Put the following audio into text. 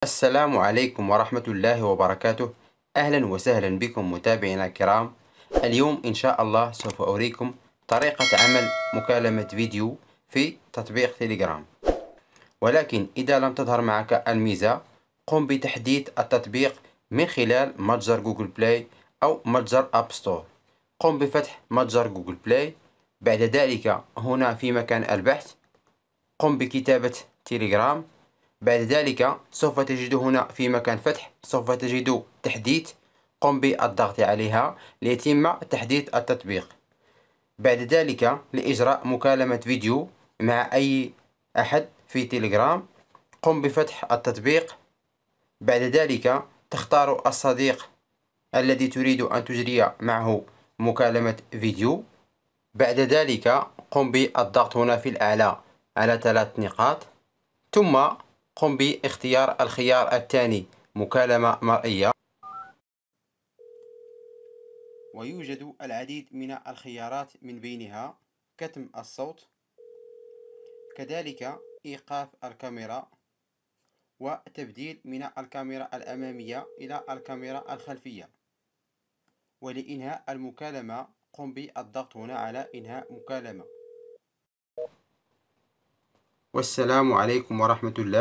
السلام عليكم ورحمة الله وبركاته أهلا وسهلا بكم متابعينا الكرام اليوم إن شاء الله سوف أريكم طريقة عمل مكالمة فيديو في تطبيق تليجرام ولكن إذا لم تظهر معك الميزة قم بتحديث التطبيق من خلال متجر جوجل بلاي أو متجر أب ستور قم بفتح متجر جوجل بلاي بعد ذلك هنا في مكان البحث قم بكتابة تليجرام بعد ذلك سوف تجد هنا في مكان فتح سوف تجد تحديث قم بالضغط عليها ليتم تحديث التطبيق بعد ذلك لإجراء مكالمة فيديو مع أي أحد في تيليجرام قم بفتح التطبيق بعد ذلك تختار الصديق الذي تريد أن تجري معه مكالمة فيديو بعد ذلك قم بالضغط هنا في الأعلى على ثلاث نقاط ثم قم باختيار الخيار الثاني مكالمة مرئية ويوجد العديد من الخيارات من بينها كتم الصوت كذلك إيقاف الكاميرا وتبديل من الكاميرا الأمامية إلى الكاميرا الخلفية ولإنهاء المكالمة قم بالضغط هنا على إنهاء مكالمة والسلام عليكم ورحمة الله